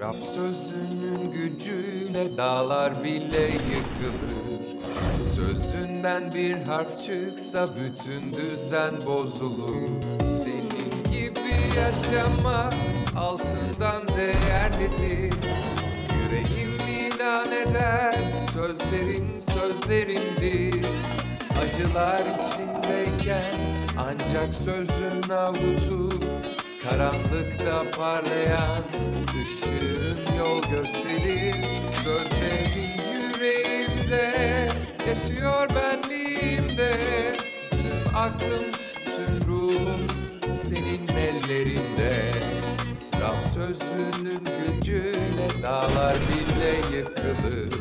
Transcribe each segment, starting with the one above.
Rab sözünün gücüyle dağlar bile yıkılır Sözünden bir harf çıksa bütün düzen bozulur Senin gibi yaşamak altından değerlidir Yüreğim ilan eder sözlerim sözlerimdir Acılar içindeyken ancak sözün avutur Karanlıkta parlayan ışığın yol gösterir Sözlerin yüreğimde yaşıyor benliğimde Tüm aklım, tüm ruhum senin ellerinde Rab sözünün gücüyle dağlar bile yıkılır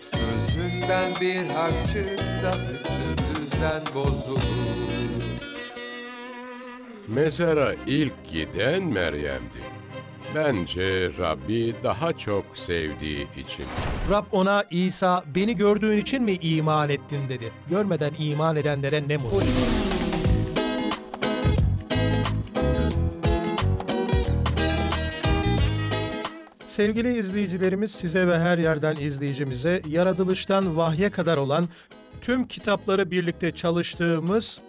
Sözünden bir hak çıksa bütün düzen bozulur Mezara ilk giden Meryem'di. Bence Rabbi daha çok sevdiği için. Rab ona İsa beni gördüğün için mi iman ettin dedi. Görmeden iman edenlere ne mutlu. Sevgili izleyicilerimiz size ve her yerden izleyicimize yaratılıştan vahye kadar olan tüm kitapları birlikte çalıştığımız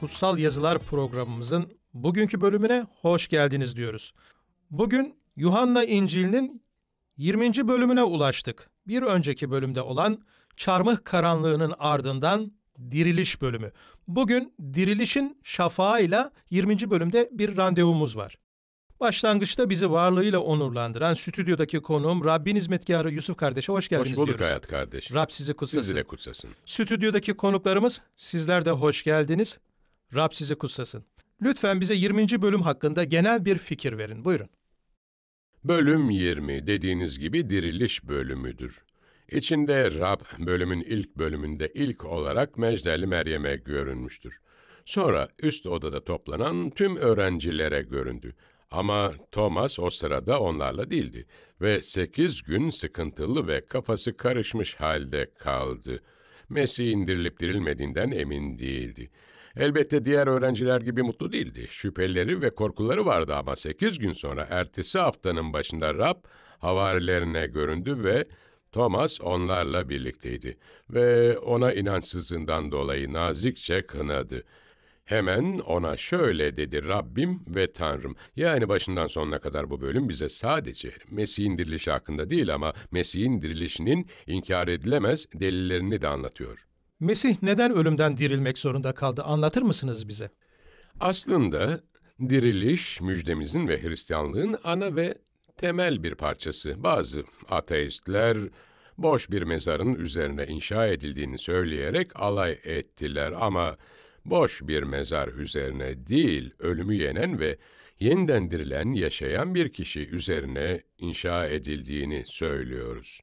Kutsal Yazılar programımızın bugünkü bölümüne hoş geldiniz diyoruz. Bugün Yuhanna İncil'inin 20. bölümüne ulaştık. Bir önceki bölümde olan çarmıh karanlığının ardından diriliş bölümü. Bugün dirilişin şafağıyla 20. bölümde bir randevumuz var. Başlangıçta bizi varlığıyla onurlandıran stüdyodaki konuğum Rabbin hizmetkarı Yusuf kardeşe hoş geldiniz diyoruz. Hoş bulduk diyoruz. hayat kardeş. Rab sizi kutsasın. Sizi de kutsasın. Stüdyodaki konuklarımız sizler de hoş geldiniz. Rab sizi kutsasın. Lütfen bize 20. bölüm hakkında genel bir fikir verin. Buyurun. Bölüm 20 dediğiniz gibi diriliş bölümüdür. İçinde Rab bölümün ilk bölümünde ilk olarak Mecdeli Meryem'e görünmüştür. Sonra üst odada toplanan tüm öğrencilere göründü. Ama Thomas o sırada onlarla değildi ve sekiz gün sıkıntılı ve kafası karışmış halde kaldı. Mesih indirilip dirilmediğinden emin değildi. Elbette diğer öğrenciler gibi mutlu değildi. Şüpheleri ve korkuları vardı ama sekiz gün sonra ertesi haftanın başında Rab havarilerine göründü ve Thomas onlarla birlikteydi ve ona inançsızından dolayı nazikçe kınadı. Hemen ona şöyle dedi Rabbim ve Tanrım. Yani başından sonuna kadar bu bölüm bize sadece Mesih'in dirilişi hakkında değil ama Mesih'in dirilişinin inkar edilemez delillerini de anlatıyor. Mesih neden ölümden dirilmek zorunda kaldı anlatır mısınız bize? Aslında diriliş müjdemizin ve Hristiyanlığın ana ve temel bir parçası. Bazı ateistler boş bir mezarın üzerine inşa edildiğini söyleyerek alay ettiler ama boş bir mezar üzerine değil, ölümü yenen ve yeniden dirilen yaşayan bir kişi üzerine inşa edildiğini söylüyoruz.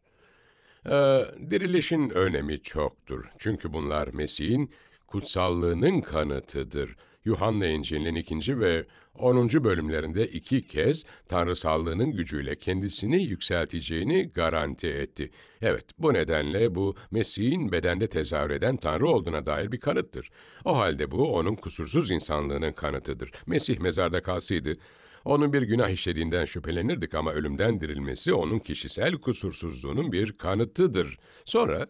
Ee, dirilişin önemi çoktur. Çünkü bunlar Mesih'in kutsallığının kanıtıdır. Yuhanna İncil'in ikinci ve 10. bölümlerinde iki kez tanrısallığının gücüyle kendisini yükselteceğini garanti etti. Evet, bu nedenle bu Mesih'in bedende tezahür eden Tanrı olduğuna dair bir kanıttır. O halde bu onun kusursuz insanlığının kanıtıdır. Mesih mezarda kalsaydı onun bir günah işlediğinden şüphelenirdik ama ölümden dirilmesi onun kişisel kusursuzluğunun bir kanıtıdır. Sonra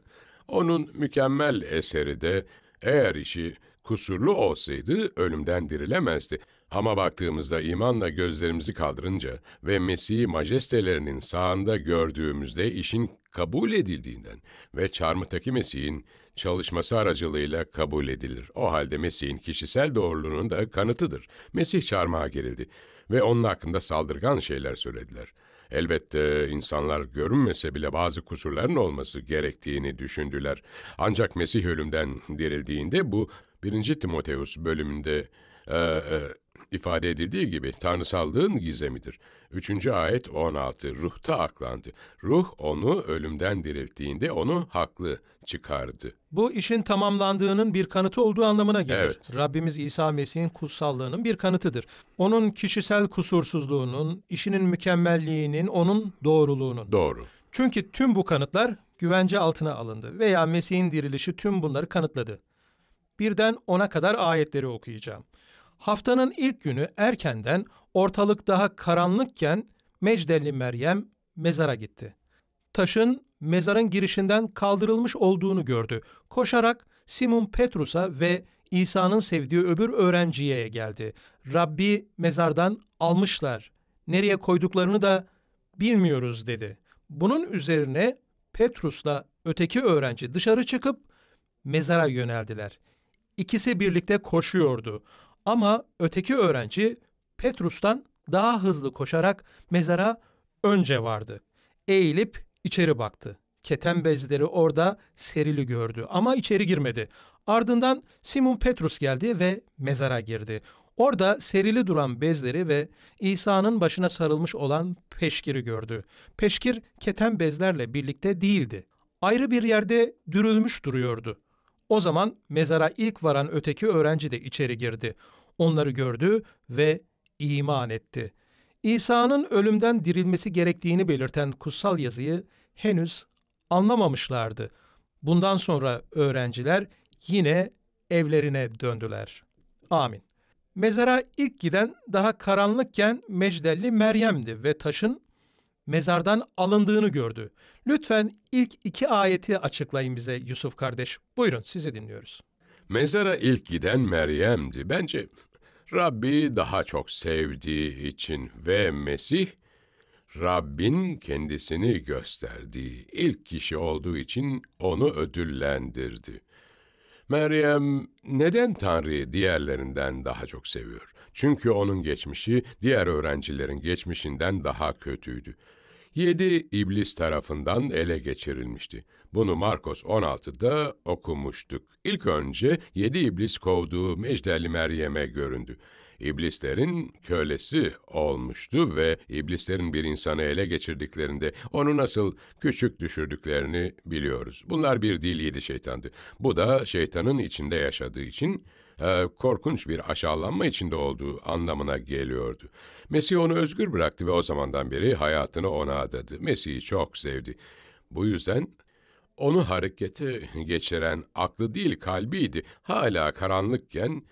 onun mükemmel eseri de eğer işi kusurlu olsaydı ölümden dirilemezdi. Ama baktığımızda imanla gözlerimizi kaldırınca ve Mesih'i majestelerinin sağında gördüğümüzde işin kabul edildiğinden ve çarmıhtaki Mesih'in çalışması aracılığıyla kabul edilir. O halde Mesih'in kişisel doğruluğunun da kanıtıdır. Mesih çarmıha gerildi ve onun hakkında saldırgan şeyler söylediler. Elbette insanlar görünmese bile bazı kusurların olması gerektiğini düşündüler. Ancak Mesih ölümden dirildiğinde bu 1. Timoteus bölümünde e, e, ifade edildiği gibi tanrısallığın gizemidir. Üçüncü ayet 16. Ruhta aklandı. Ruh onu ölümden dirilttiğinde onu haklı çıkardı. Bu işin tamamlandığının bir kanıtı olduğu anlamına gelir. Evet. Rabbimiz İsa Mesih'in kutsallığının bir kanıtıdır. Onun kişisel kusursuzluğunun, işinin mükemmelliğinin, onun doğruluğunun. Doğru. Çünkü tüm bu kanıtlar güvence altına alındı veya Mesih'in dirilişi tüm bunları kanıtladı. Birden ona kadar ayetleri okuyacağım. Haftanın ilk günü erkenden ortalık daha karanlıkken Mecdelli Meryem mezara gitti. Taşın mezarın girişinden kaldırılmış olduğunu gördü. Koşarak Simon Petrus'a ve İsa'nın sevdiği öbür öğrenciye geldi. Rabbi mezardan almışlar. Nereye koyduklarını da bilmiyoruz dedi. Bunun üzerine Petrus'la öteki öğrenci dışarı çıkıp mezara yöneldiler. İkisi birlikte koşuyordu. Ama öteki öğrenci Petrus'tan daha hızlı koşarak mezara önce vardı. Eğilip içeri baktı. Keten bezleri orada serili gördü ama içeri girmedi. Ardından Simon Petrus geldi ve mezara girdi. Orada serili duran bezleri ve İsa'nın başına sarılmış olan peşkiri gördü. Peşkir keten bezlerle birlikte değildi. Ayrı bir yerde dürülmüş duruyordu. O zaman mezara ilk varan öteki öğrenci de içeri girdi. Onları gördü ve iman etti. İsa'nın ölümden dirilmesi gerektiğini belirten kutsal yazıyı henüz anlamamışlardı. Bundan sonra öğrenciler yine evlerine döndüler. Amin. Mezara ilk giden daha karanlıkken Mecdelli Meryem'di ve taşın mezardan alındığını gördü. Lütfen ilk iki ayeti açıklayın bize Yusuf kardeş. Buyurun sizi dinliyoruz. Mezara ilk giden Meryem'di. Bence Rabbi daha çok sevdiği için ve Mesih Rabbin kendisini gösterdiği ilk kişi olduğu için onu ödüllendirdi. Meryem neden Tanrı'yı diğerlerinden daha çok seviyor? Çünkü onun geçmişi diğer öğrencilerin geçmişinden daha kötüydü. Yedi iblis tarafından ele geçirilmişti. Bunu Markos 16'da okumuştuk. İlk önce yedi iblis kovduğu Mecdeli Meryem'e göründü. İblislerin kölesi olmuştu ve iblislerin bir insanı ele geçirdiklerinde onu nasıl küçük düşürdüklerini biliyoruz. Bunlar bir diliydi şeytandı. Bu da şeytanın içinde yaşadığı için e, korkunç bir aşağılanma içinde olduğu anlamına geliyordu. Mesih onu özgür bıraktı ve o zamandan beri hayatını ona adadı. Mesih'i çok sevdi. Bu yüzden onu harekete geçiren aklı değil kalbiydi. Hala karanlıkken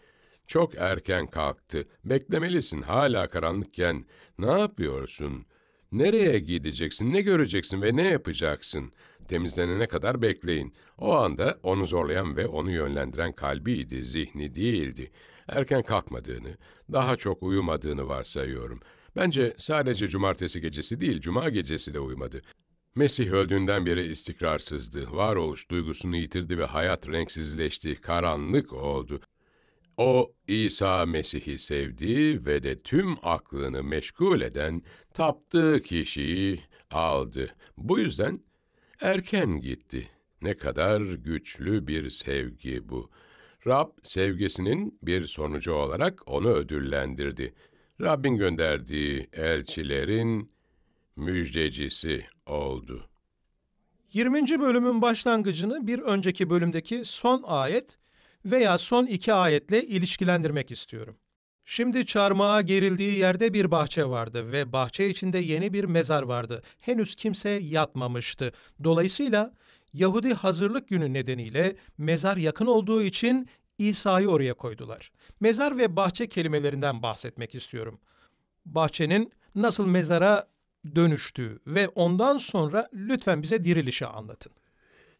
çok erken kalktı. Beklemelisin hala karanlıkken. Ne yapıyorsun? Nereye gideceksin, ne göreceksin ve ne yapacaksın? Temizlenene kadar bekleyin. O anda onu zorlayan ve onu yönlendiren kalbiydi, zihni değildi. Erken kalkmadığını, daha çok uyumadığını varsayıyorum. Bence sadece cumartesi gecesi değil, cuma gecesi de uyumadı. Mesih öldüğünden beri istikrarsızdı, varoluş duygusunu yitirdi ve hayat renksizleşti, karanlık oldu. O, İsa Mesih'i sevdi ve de tüm aklını meşgul eden taptığı kişiyi aldı. Bu yüzden erken gitti. Ne kadar güçlü bir sevgi bu. Rab sevgisinin bir sonucu olarak onu ödüllendirdi. Rabbin gönderdiği elçilerin müjdecisi oldu. 20. bölümün başlangıcını bir önceki bölümdeki son ayet veya son iki ayetle ilişkilendirmek istiyorum. Şimdi çarmıha gerildiği yerde bir bahçe vardı ve bahçe içinde yeni bir mezar vardı. Henüz kimse yatmamıştı. Dolayısıyla Yahudi hazırlık günü nedeniyle mezar yakın olduğu için İsa'yı oraya koydular. Mezar ve bahçe kelimelerinden bahsetmek istiyorum. Bahçenin nasıl mezara dönüştüğü ve ondan sonra lütfen bize dirilişi anlatın.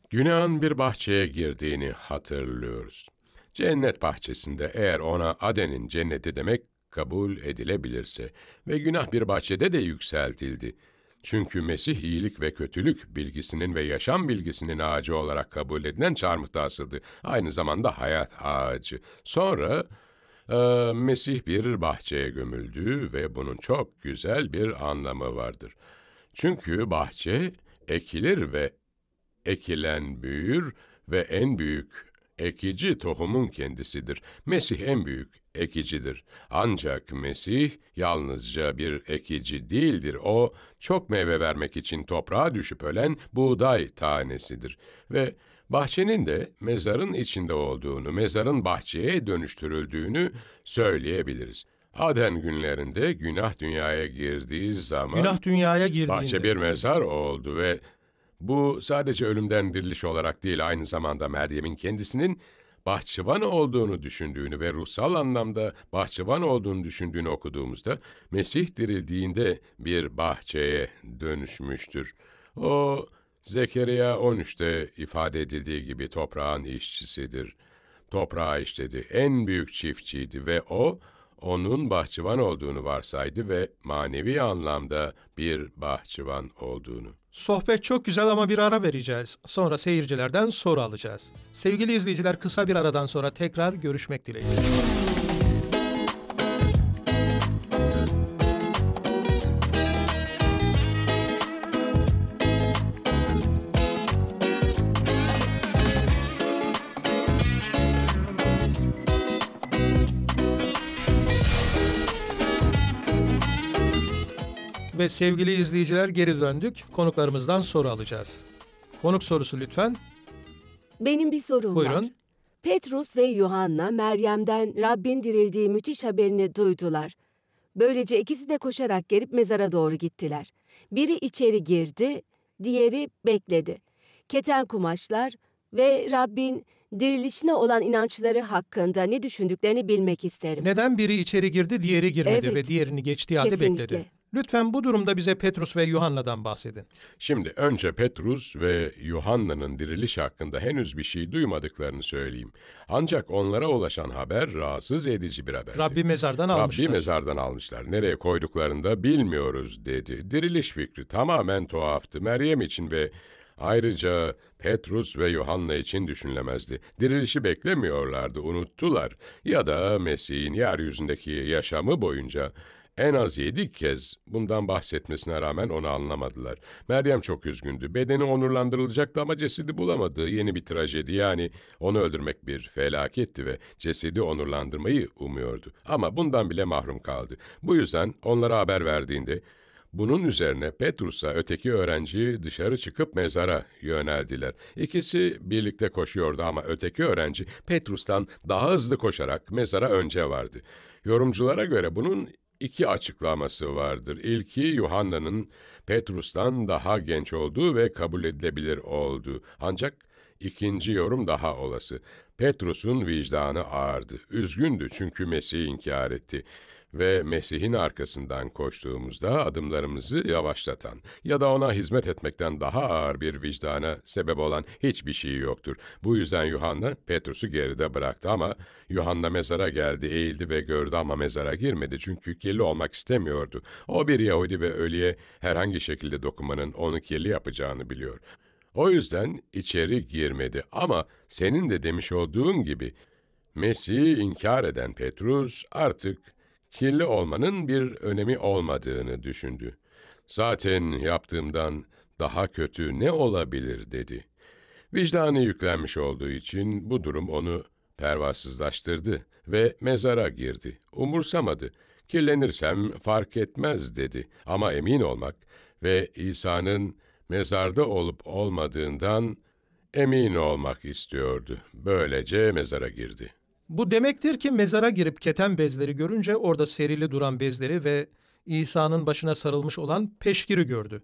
Günahın bir bahçeye girdiğini hatırlıyoruz. Cennet bahçesinde eğer ona Aden'in cenneti demek kabul edilebilirse ve günah bir bahçede de yükseltildi. Çünkü Mesih iyilik ve kötülük bilgisinin ve yaşam bilgisinin ağacı olarak kabul edilen çarmıhta asıldı. Aynı zamanda hayat ağacı. Sonra e, Mesih bir bahçeye gömüldü ve bunun çok güzel bir anlamı vardır. Çünkü bahçe ekilir ve ekilen büyür ve en büyük ekici tohumun kendisidir. Mesih en büyük ekicidir. Ancak Mesih yalnızca bir ekici değildir. O çok meyve vermek için toprağa düşüp ölen buğday tanesidir. Ve bahçenin de mezarın içinde olduğunu, mezarın bahçeye dönüştürüldüğünü söyleyebiliriz. Aden günlerinde günah dünyaya girdiği zaman... Günah dünyaya girdiğinde... Bahçe bir mezar oldu ve bu sadece ölümden diriliş olarak değil aynı zamanda Meryem'in kendisinin bahçıvan olduğunu düşündüğünü ve ruhsal anlamda bahçıvan olduğunu düşündüğünü okuduğumuzda Mesih dirildiğinde bir bahçeye dönüşmüştür. O Zekeriya 13'te ifade edildiği gibi toprağın işçisidir. toprağı işledi, en büyük çiftçiydi ve o onun bahçıvan olduğunu varsaydı ve manevi anlamda bir bahçıvan olduğunu. Sohbet çok güzel ama bir ara vereceğiz. Sonra seyircilerden soru alacağız. Sevgili izleyiciler kısa bir aradan sonra tekrar görüşmek dileğiyle. Ve sevgili izleyiciler geri döndük. Konuklarımızdan soru alacağız. Konuk sorusu lütfen. Benim bir sorum Buyurun. var. Buyurun. Petrus ve Yuhanna Meryem'den Rabbin dirildiği müthiş haberini duydular. Böylece ikisi de koşarak gelip mezara doğru gittiler. Biri içeri girdi, diğeri bekledi. Keten kumaşlar ve Rabbin dirilişine olan inançları hakkında ne düşündüklerini bilmek isterim. Neden biri içeri girdi, diğeri girmedi evet, ve diğerini geçtiği halde kesinlikle. bekledi? Lütfen bu durumda bize Petrus ve Yuhanna'dan bahsedin. Şimdi önce Petrus ve Yuhanna'nın diriliş hakkında henüz bir şey duymadıklarını söyleyeyim. Ancak onlara ulaşan haber rahatsız edici bir haber. Rabbi mezardan almışlar. Rabbi mezardan almışlar. Nereye koyduklarını da bilmiyoruz dedi. Diriliş fikri tamamen tuhaftı. Meryem için ve Ayrıca Petrus ve Yuhanna için düşünülemezdi. Dirilişi beklemiyorlardı, unuttular. Ya da Mesih'in yeryüzündeki yaşamı boyunca en az yedi kez bundan bahsetmesine rağmen onu anlamadılar. Meryem çok üzgündü. Bedeni onurlandırılacaktı ama cesedi bulamadığı Yeni bir trajedi yani onu öldürmek bir felaketti ve cesedi onurlandırmayı umuyordu. Ama bundan bile mahrum kaldı. Bu yüzden onlara haber verdiğinde bunun üzerine Petrus'a öteki öğrenci dışarı çıkıp mezara yöneldiler. İkisi birlikte koşuyordu ama öteki öğrenci Petrus'tan daha hızlı koşarak mezara önce vardı. Yorumculara göre bunun iki açıklaması vardır. İlki Yuhanna'nın Petrus'tan daha genç olduğu ve kabul edilebilir olduğu. Ancak ikinci yorum daha olası. Petrus'un vicdanı ağırdı. Üzgündü çünkü Mesih'i inkar etti ve Mesih'in arkasından koştuğumuzda adımlarımızı yavaşlatan ya da ona hizmet etmekten daha ağır bir vicdana sebep olan hiçbir şey yoktur. Bu yüzden Yuhanna Petrus'u geride bıraktı ama Yuhanna mezara geldi, eğildi ve gördü ama mezara girmedi çünkü kirli olmak istemiyordu. O bir Yahudi ve ölüye herhangi şekilde dokunmanın onu kirli yapacağını biliyor. O yüzden içeri girmedi ama senin de demiş olduğun gibi Mesih'i inkar eden Petrus artık kirli olmanın bir önemi olmadığını düşündü. Zaten yaptığımdan daha kötü ne olabilir dedi. Vicdanı yüklenmiş olduğu için bu durum onu pervasızlaştırdı ve mezara girdi. Umursamadı. Kirlenirsem fark etmez dedi ama emin olmak ve İsa'nın mezarda olup olmadığından emin olmak istiyordu. Böylece mezara girdi.'' Bu demektir ki mezara girip keten bezleri görünce orada serili duran bezleri ve İsa'nın başına sarılmış olan peşkiri gördü.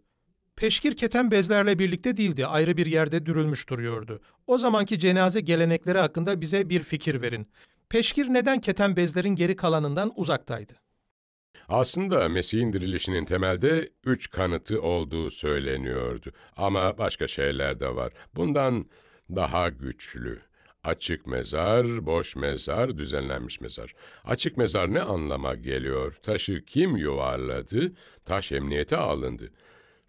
Peşkir keten bezlerle birlikte değildi, ayrı bir yerde dürülmüş duruyordu. O zamanki cenaze gelenekleri hakkında bize bir fikir verin. Peşkir neden keten bezlerin geri kalanından uzaktaydı? Aslında Mesih'in dirilişinin temelde üç kanıtı olduğu söyleniyordu. Ama başka şeyler de var. Bundan daha güçlü. Açık mezar, boş mezar, düzenlenmiş mezar. Açık mezar ne anlama geliyor? Taşı kim yuvarladı? Taş emniyete alındı.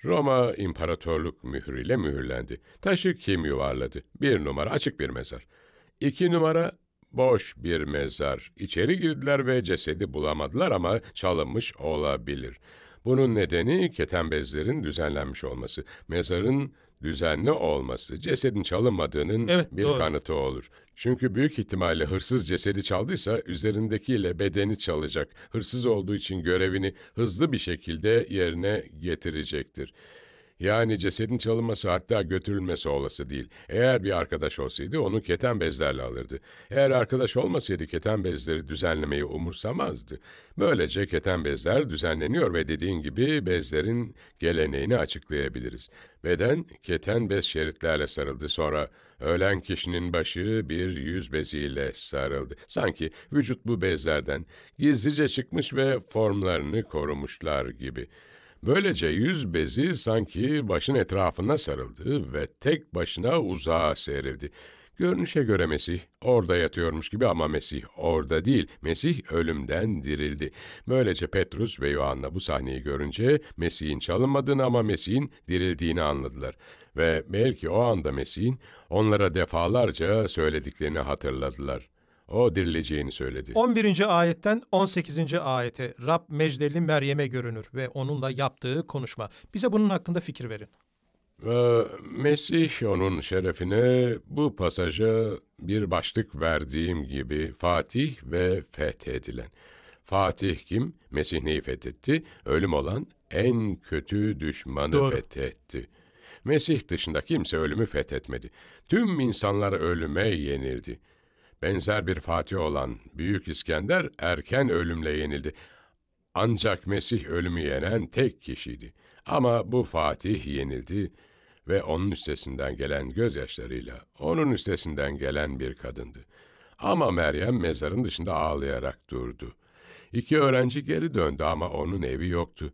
Roma imparatorluk mühürüyle mühürlendi. Taşı kim yuvarladı? Bir numara açık bir mezar. İki numara boş bir mezar. İçeri girdiler ve cesedi bulamadılar ama çalınmış olabilir. Bunun nedeni keten bezlerin düzenlenmiş olması. Mezarın düzenli olması cesedin çalınmadığının evet, bir doğru. kanıtı olur. Çünkü büyük ihtimalle hırsız cesedi çaldıysa üzerindekiyle bedeni çalacak. Hırsız olduğu için görevini hızlı bir şekilde yerine getirecektir. Yani cesedin çalınması hatta götürülmesi olası değil. Eğer bir arkadaş olsaydı onu keten bezlerle alırdı. Eğer arkadaş olmasaydı keten bezleri düzenlemeyi umursamazdı. Böylece keten bezler düzenleniyor ve dediğin gibi bezlerin geleneğini açıklayabiliriz. Beden keten bez şeritlerle sarıldı. Sonra ölen kişinin başı bir yüz beziyle sarıldı. Sanki vücut bu bezlerden gizlice çıkmış ve formlarını korumuşlar gibi. Böylece yüz bezi sanki başın etrafına sarıldı ve tek başına uzağa seyrildi. Görünüşe göre Mesih orada yatıyormuş gibi ama Mesih orada değil. Mesih ölümden dirildi. Böylece Petrus ve Yuhanna bu sahneyi görünce Mesih'in çalınmadığını ama Mesih'in dirildiğini anladılar. Ve belki o anda Mesih'in onlara defalarca söylediklerini hatırladılar. O dirileceğini söyledi. 11. ayetten 18. ayete Rab Mecdeli Meryem'e görünür ve onunla yaptığı konuşma. Bize bunun hakkında fikir verin. Ee, Mesih onun şerefine bu pasaja bir başlık verdiğim gibi Fatih ve fethedilen. Fatih kim? Mesih neyi fethetti? Ölüm olan en kötü düşmanı Doğru. fethetti. Mesih dışında kimse ölümü fethetmedi. Tüm insanlar ölüme yenildi benzer bir fatih olan Büyük İskender erken ölümle yenildi. Ancak Mesih ölümü yenen tek kişiydi. Ama bu fatih yenildi ve onun üstesinden gelen gözyaşlarıyla, onun üstesinden gelen bir kadındı. Ama Meryem mezarın dışında ağlayarak durdu. İki öğrenci geri döndü ama onun evi yoktu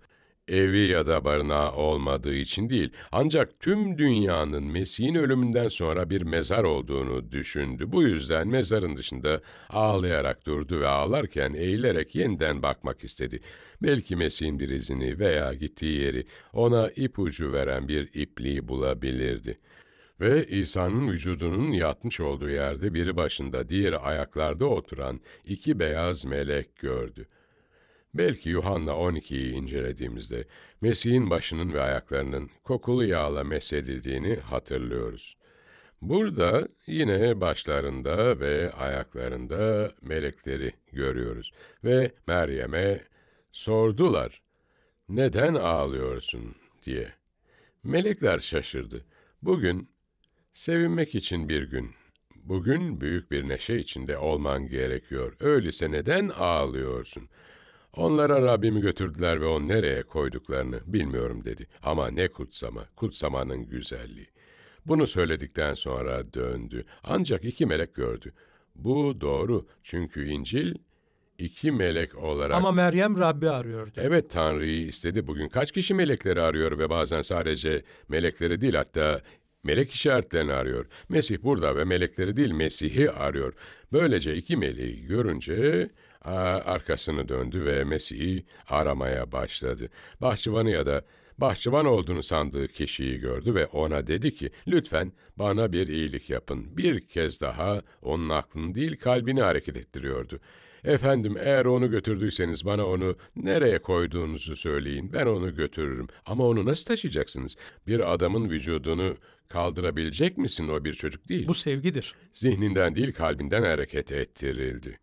evi ya da barınağı olmadığı için değil, ancak tüm dünyanın Mesih'in ölümünden sonra bir mezar olduğunu düşündü. Bu yüzden mezarın dışında ağlayarak durdu ve ağlarken eğilerek yeniden bakmak istedi. Belki Mesih'in bir izini veya gittiği yeri ona ipucu veren bir ipliği bulabilirdi. Ve İsa'nın vücudunun yatmış olduğu yerde biri başında diğeri ayaklarda oturan iki beyaz melek gördü. Belki Yuhanna 12'yi incelediğimizde Mesih'in başının ve ayaklarının kokulu yağla mesedildiğini hatırlıyoruz. Burada yine başlarında ve ayaklarında melekleri görüyoruz ve Meryem'e sordular, neden ağlıyorsun diye. Melekler şaşırdı. Bugün sevinmek için bir gün, bugün büyük bir neşe içinde olman gerekiyor. Öyleyse neden ağlıyorsun?'' Onlara Rabbimi götürdüler ve o nereye koyduklarını bilmiyorum dedi. Ama ne kutsama, kutsamanın güzelliği. Bunu söyledikten sonra döndü. Ancak iki melek gördü. Bu doğru çünkü İncil iki melek olarak... Ama Meryem Rabbi arıyordu. Evet Tanrı'yı istedi. Bugün kaç kişi melekleri arıyor ve bazen sadece melekleri değil hatta melek işaretlerini arıyor. Mesih burada ve melekleri değil Mesih'i arıyor. Böylece iki meleği görünce Arkasını döndü ve Mesih'i aramaya başladı. Bahçıvanı ya da bahçıvan olduğunu sandığı kişiyi gördü ve ona dedi ki, lütfen bana bir iyilik yapın. Bir kez daha onun aklını değil kalbini hareket ettiriyordu. Efendim eğer onu götürdüyseniz bana onu nereye koyduğunuzu söyleyin. Ben onu götürürüm. Ama onu nasıl taşıyacaksınız? Bir adamın vücudunu kaldırabilecek misin o bir çocuk değil. Bu sevgidir. Zihninden değil kalbinden hareket ettirildi.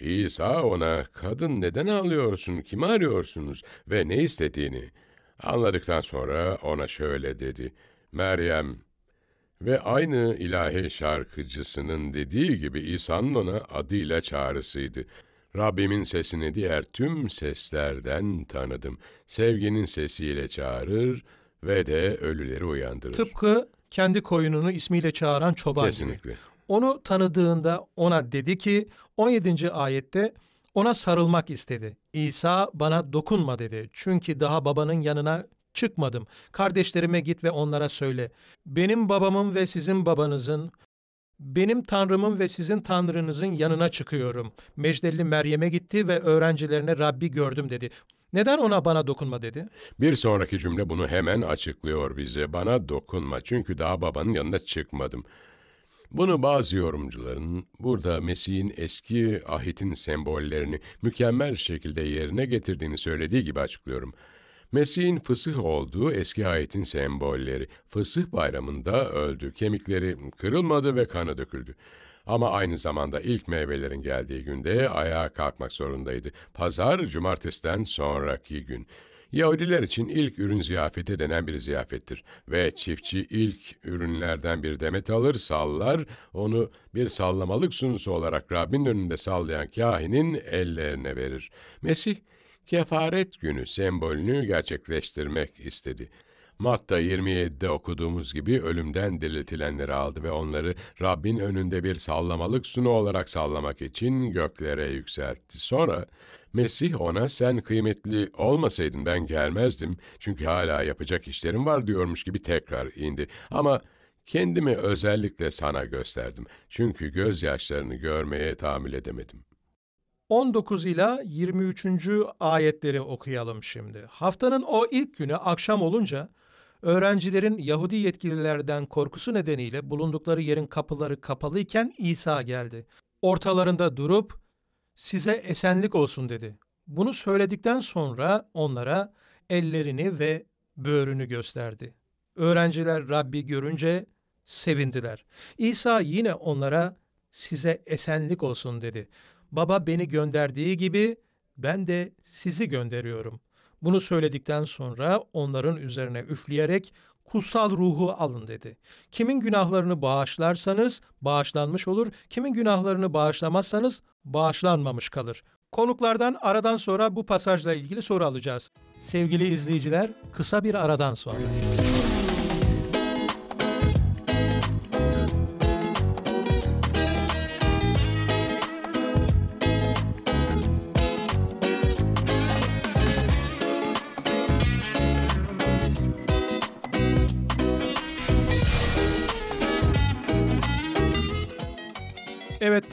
İsa ona, kadın neden ağlıyorsun, kimi arıyorsunuz ve ne istediğini? Anladıktan sonra ona şöyle dedi, Meryem. Ve aynı ilahi şarkıcısının dediği gibi İsa'nın ona adıyla çağrısıydı. Rabbimin sesini diğer tüm seslerden tanıdım. Sevginin sesiyle çağırır ve de ölüleri uyandırır. Tıpkı kendi koyununu ismiyle çağıran çoban Kesinlikle. gibi. Onu tanıdığında ona dedi ki 17. ayette ona sarılmak istedi. İsa bana dokunma dedi. Çünkü daha babanın yanına çıkmadım. Kardeşlerime git ve onlara söyle. Benim babamın ve sizin babanızın, benim Tanrımın ve sizin Tanrınızın yanına çıkıyorum. Mecdelli Meryem'e gitti ve öğrencilerine Rabbi gördüm dedi. Neden ona bana dokunma dedi? Bir sonraki cümle bunu hemen açıklıyor bize. Bana dokunma çünkü daha babanın yanına çıkmadım. Bunu bazı yorumcuların burada Mesih'in eski ahitin sembollerini mükemmel şekilde yerine getirdiğini söylediği gibi açıklıyorum. Mesih'in fısıh olduğu eski ayetin sembolleri, fısıh bayramında öldü, kemikleri kırılmadı ve kanı döküldü. Ama aynı zamanda ilk meyvelerin geldiği günde ayağa kalkmak zorundaydı. Pazar, cumartesiden sonraki gün. Yahudiler için ilk ürün ziyafeti denen bir ziyafettir ve çiftçi ilk ürünlerden bir demet alır, sallar, onu bir sallamalık sunusu olarak Rabbin önünde sallayan kahinin ellerine verir. Mesih, kefaret günü sembolünü gerçekleştirmek istedi. Matta 27'de okuduğumuz gibi ölümden diriltilenleri aldı ve onları Rabbin önünde bir sallamalık sunu olarak sallamak için göklere yükseltti. Sonra Mesih ona sen kıymetli olmasaydın ben gelmezdim çünkü hala yapacak işlerim var diyormuş gibi tekrar indi. Ama kendimi özellikle sana gösterdim çünkü gözyaşlarını görmeye tahammül edemedim. 19 ila 23. ayetleri okuyalım şimdi. Haftanın o ilk günü akşam olunca öğrencilerin Yahudi yetkililerden korkusu nedeniyle bulundukları yerin kapıları kapalıyken İsa geldi. Ortalarında durup size esenlik olsun dedi. Bunu söyledikten sonra onlara ellerini ve böğrünü gösterdi. Öğrenciler Rabbi görünce sevindiler. İsa yine onlara size esenlik olsun dedi. Baba beni gönderdiği gibi ben de sizi gönderiyorum. Bunu söyledikten sonra onların üzerine üfleyerek kutsal ruhu alın dedi. Kimin günahlarını bağışlarsanız bağışlanmış olur, kimin günahlarını bağışlamazsanız bağışlanmamış kalır. Konuklardan aradan sonra bu pasajla ilgili soru alacağız. Sevgili izleyiciler, kısa bir aradan sonra.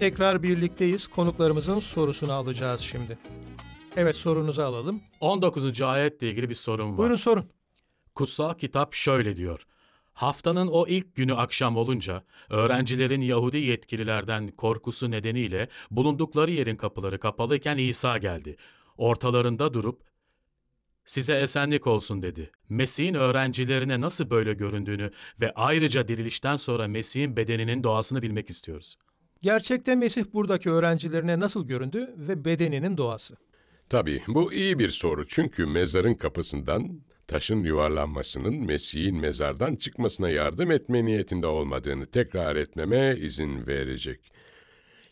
Tekrar birlikteyiz. Konuklarımızın sorusunu alacağız şimdi. Evet sorunuzu alalım. 19. ayetle ilgili bir sorun var. Buyurun sorun. Kutsal kitap şöyle diyor. Haftanın o ilk günü akşam olunca öğrencilerin Yahudi yetkililerden korkusu nedeniyle bulundukları yerin kapıları kapalıyken İsa geldi. Ortalarında durup size esenlik olsun dedi. Mesih'in öğrencilerine nasıl böyle göründüğünü ve ayrıca dirilişten sonra Mesih'in bedeninin doğasını bilmek istiyoruz. Gerçekte Mesih buradaki öğrencilerine nasıl göründü ve bedeninin doğası? Tabii bu iyi bir soru çünkü mezarın kapısından taşın yuvarlanmasının Mesih'in mezardan çıkmasına yardım etme niyetinde olmadığını tekrar etmeme izin verecek.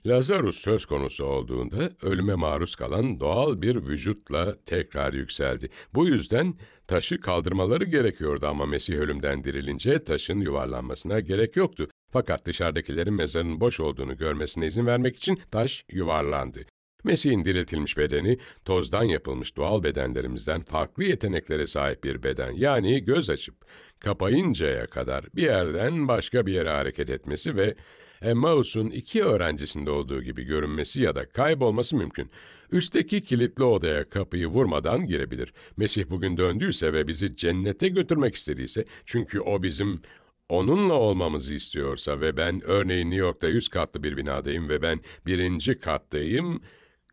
Lazarus söz konusu olduğunda ölüme maruz kalan doğal bir vücutla tekrar yükseldi. Bu yüzden taşı kaldırmaları gerekiyordu ama Mesih ölümden dirilince taşın yuvarlanmasına gerek yoktu. Fakat dışarıdakilerin mezarın boş olduğunu görmesine izin vermek için taş yuvarlandı. Mesih'in diriltilmiş bedeni, tozdan yapılmış doğal bedenlerimizden farklı yeteneklere sahip bir beden. Yani göz açıp kapayıncaya kadar bir yerden başka bir yere hareket etmesi ve Emmaus'un iki öğrencisinde olduğu gibi görünmesi ya da kaybolması mümkün. Üstteki kilitli odaya kapıyı vurmadan girebilir. Mesih bugün döndüyse ve bizi cennete götürmek istediyse, çünkü o bizim onunla olmamızı istiyorsa ve ben örneğin New York'ta yüz katlı bir binadayım ve ben birinci kattayım,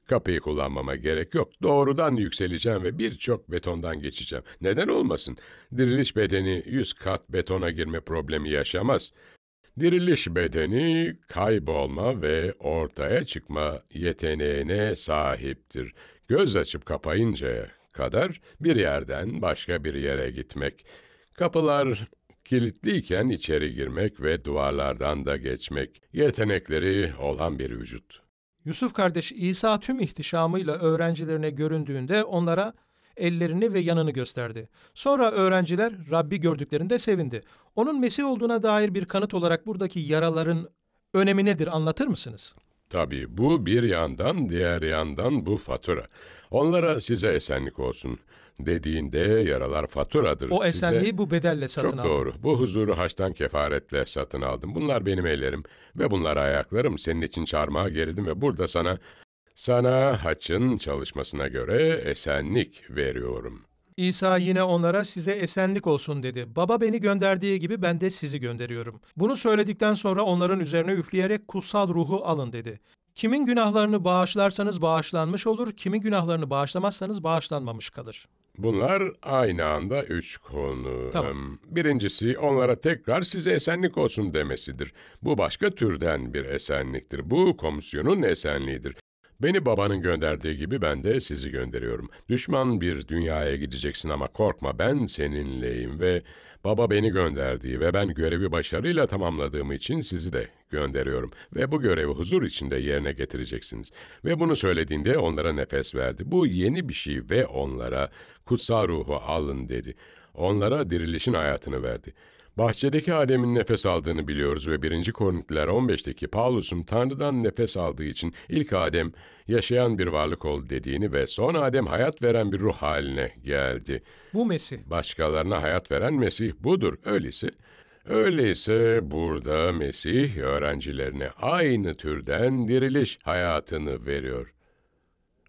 kapıyı kullanmama gerek yok. Doğrudan yükseleceğim ve birçok betondan geçeceğim. Neden olmasın? Diriliş bedeni yüz kat betona girme problemi yaşamaz. Diriliş bedeni kaybolma ve ortaya çıkma yeteneğine sahiptir. Göz açıp kapayıncaya kadar bir yerden başka bir yere gitmek. Kapılar Kilitliyken içeri girmek ve duvarlardan da geçmek, yetenekleri olan bir vücut. Yusuf kardeş İsa tüm ihtişamıyla öğrencilerine göründüğünde onlara ellerini ve yanını gösterdi. Sonra öğrenciler Rabbi gördüklerinde sevindi. Onun Mesih olduğuna dair bir kanıt olarak buradaki yaraların önemi nedir anlatır mısınız? Tabii bu bir yandan, diğer yandan bu fatura. Onlara size esenlik olsun dediğinde yaralar faturadır. O esenliği Size... bu bedelle satın aldım. Çok doğru. Bu huzuru haçtan kefaretle satın aldım. Bunlar benim ellerim ve bunlar ayaklarım. Senin için çarmıha gerildim ve burada sana, sana haçın çalışmasına göre esenlik veriyorum. İsa yine onlara size esenlik olsun dedi. Baba beni gönderdiği gibi ben de sizi gönderiyorum. Bunu söyledikten sonra onların üzerine üfleyerek kutsal ruhu alın dedi. Kimin günahlarını bağışlarsanız bağışlanmış olur, kimin günahlarını bağışlamazsanız bağışlanmamış kalır. Bunlar aynı anda üç konu. Tamam. Birincisi onlara tekrar size esenlik olsun demesidir. Bu başka türden bir esenliktir. Bu komisyonun esenliğidir. Beni babanın gönderdiği gibi ben de sizi gönderiyorum. Düşman bir dünyaya gideceksin ama korkma ben seninleyim ve baba beni gönderdiği ve ben görevi başarıyla tamamladığım için sizi de gönderiyorum. Ve bu görevi huzur içinde yerine getireceksiniz. Ve bunu söylediğinde onlara nefes verdi. Bu yeni bir şey ve onlara kutsal ruhu alın dedi. Onlara dirilişin hayatını verdi. Bahçedeki Adem'in nefes aldığını biliyoruz ve 1. Korintiler 15'teki Paulus'un Tanrı'dan nefes aldığı için ilk Adem yaşayan bir varlık oldu dediğini ve son Adem hayat veren bir ruh haline geldi. Bu Mesih. Başkalarına hayat veren Mesih budur. Öyleyse Öyleyse burada Mesih öğrencilerine aynı türden diriliş hayatını veriyor.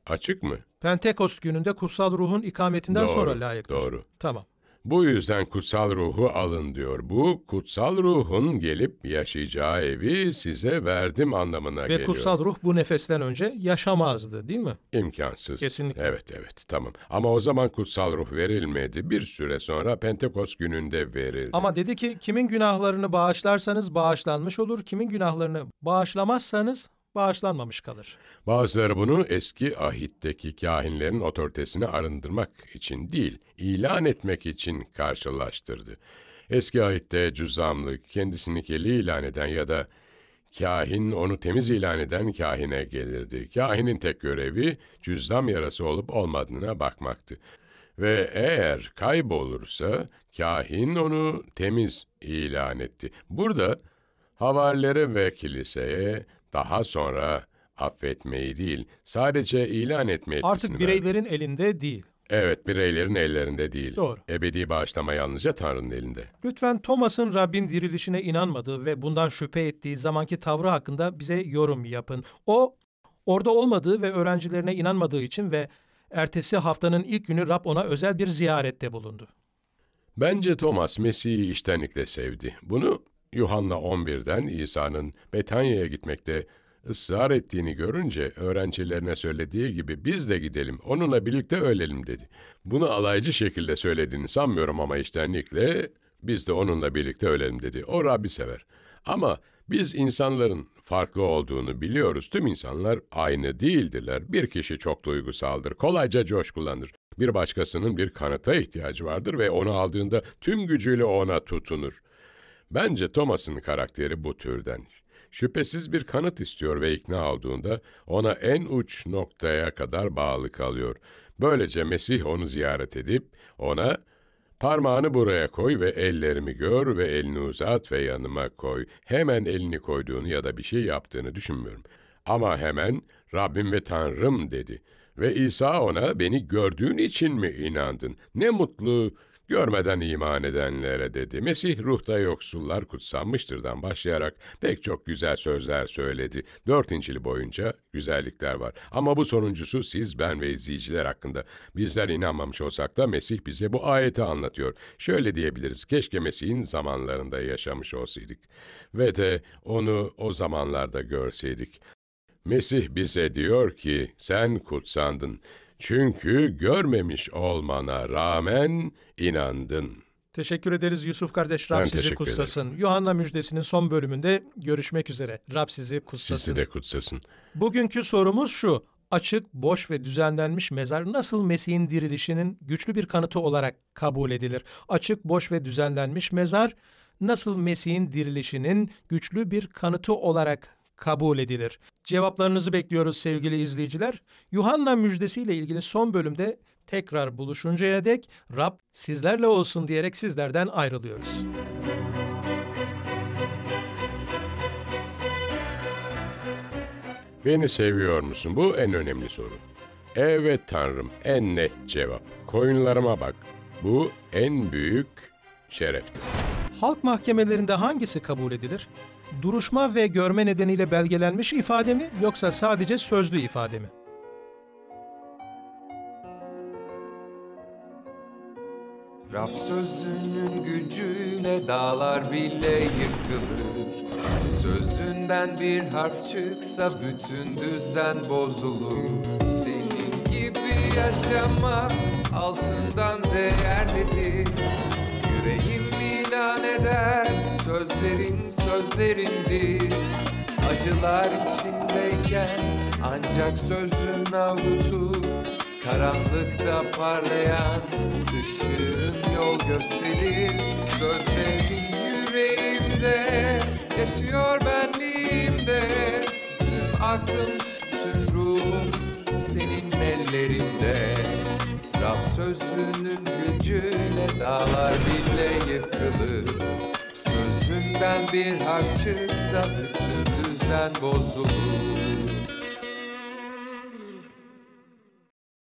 Açık mı? Pentekost gününde kutsal ruhun ikametinden doğru, sonra layıktır. Doğru. Tamam. Bu yüzden kutsal ruhu alın diyor. Bu kutsal ruhun gelip yaşayacağı evi size verdim anlamına Ve geliyor. Ve kutsal ruh bu nefesten önce yaşamazdı değil mi? İmkansız. Kesinlikle. Evet evet tamam. Ama o zaman kutsal ruh verilmedi. Bir süre sonra Pentekost gününde verildi. Ama dedi ki kimin günahlarını bağışlarsanız bağışlanmış olur. Kimin günahlarını bağışlamazsanız bağışlanmamış kalır. Bazıları bunu eski ahitteki kahinlerin otoritesini arındırmak için değil, ilan etmek için karşılaştırdı. Eski ahitte cüzzamlık kendisini kirli ilan eden ya da kahin onu temiz ilan eden kahine gelirdi. Kahinin tek görevi cüzdam yarası olup olmadığına bakmaktı. Ve eğer kaybolursa kahin onu temiz ilan etti. Burada havarilere ve kiliseye daha sonra affetmeyi değil, sadece ilan etmeyi Artık bireylerin verdi. elinde değil. Evet, bireylerin ellerinde değil. Doğru. Ebedi bağışlama yalnızca Tanrı'nın elinde. Lütfen Thomas'ın Rabbin dirilişine inanmadığı ve bundan şüphe ettiği zamanki tavrı hakkında bize yorum yapın. O, orada olmadığı ve öğrencilerine inanmadığı için ve ertesi haftanın ilk günü Rab ona özel bir ziyarette bulundu. Bence Thomas Mesih'i iştenlikle sevdi. Bunu Yuhanna 11'den İsa'nın Betanya'ya gitmekte ısrar ettiğini görünce öğrencilerine söylediği gibi biz de gidelim, onunla birlikte ölelim dedi. Bunu alaycı şekilde söylediğini sanmıyorum ama içtenlikle biz de onunla birlikte ölelim dedi. O Rabbi sever. Ama biz insanların farklı olduğunu biliyoruz. Tüm insanlar aynı değildirler. Bir kişi çok duygusaldır, kolayca coşkulanır. Bir başkasının bir kanıta ihtiyacı vardır ve onu aldığında tüm gücüyle ona tutunur. Bence Thomas'ın karakteri bu türden. Şüphesiz bir kanıt istiyor ve ikna olduğunda ona en uç noktaya kadar bağlı kalıyor. Böylece Mesih onu ziyaret edip ona Parmağını buraya koy ve ellerimi gör ve elini uzat ve yanıma koy. Hemen elini koyduğunu ya da bir şey yaptığını düşünmüyorum. Ama hemen Rabbim ve Tanrım dedi. Ve İsa ona beni gördüğün için mi inandın? Ne mutlu Görmeden iman edenlere dedi. Mesih ruhta yoksullar kutsanmıştır'dan başlayarak pek çok güzel sözler söyledi. Dört İncil boyunca güzellikler var. Ama bu sonuncusu siz, ben ve izleyiciler hakkında. Bizler inanmamış olsak da Mesih bize bu ayeti anlatıyor. Şöyle diyebiliriz, keşke Mesih'in zamanlarında yaşamış olsaydık. Ve de onu o zamanlarda görseydik. Mesih bize diyor ki, sen kutsandın. Çünkü görmemiş olmana rağmen inandın. Teşekkür ederiz Yusuf kardeş. Rab ben sizi kutsasın. Ederim. Yuhanna Müjdesi'nin son bölümünde görüşmek üzere. Rab sizi kutsasın. Sizi de kutsasın. Bugünkü sorumuz şu. Açık, boş ve düzenlenmiş mezar nasıl Mesih'in dirilişinin güçlü bir kanıtı olarak kabul edilir? Açık, boş ve düzenlenmiş mezar nasıl Mesih'in dirilişinin güçlü bir kanıtı olarak kabul edilir. Cevaplarınızı bekliyoruz sevgili izleyiciler. Yuhanna müjdesiyle ilgili son bölümde tekrar buluşuncaya dek Rab sizlerle olsun diyerek sizlerden ayrılıyoruz. Beni seviyor musun? Bu en önemli soru. Evet Tanrım, en net cevap. Koyunlarıma bak. Bu en büyük şereftir. Halk mahkemelerinde hangisi kabul edilir? duruşma ve görme nedeniyle belgelenmiş ifade mi yoksa sadece sözlü ifade mi? Rab sözünün gücüyle dağlar bile yıkılır Sözünden bir harf çıksa bütün düzen bozulur Senin gibi yaşamak altından değerlidir Yüreğin ilan eder Sözlerin sözlerindir, Acılar içindeyken ancak sözün avutu Karanlıkta parlayan ışığın yol gösterir Sözlerin yüreğimde yaşıyor benliğimde Tüm aklım, tüm ruhum senin ellerinde Sözünün gücüyle dağlar bile yıkılır Sözünden bir hak çıksa bütün düzen bozulur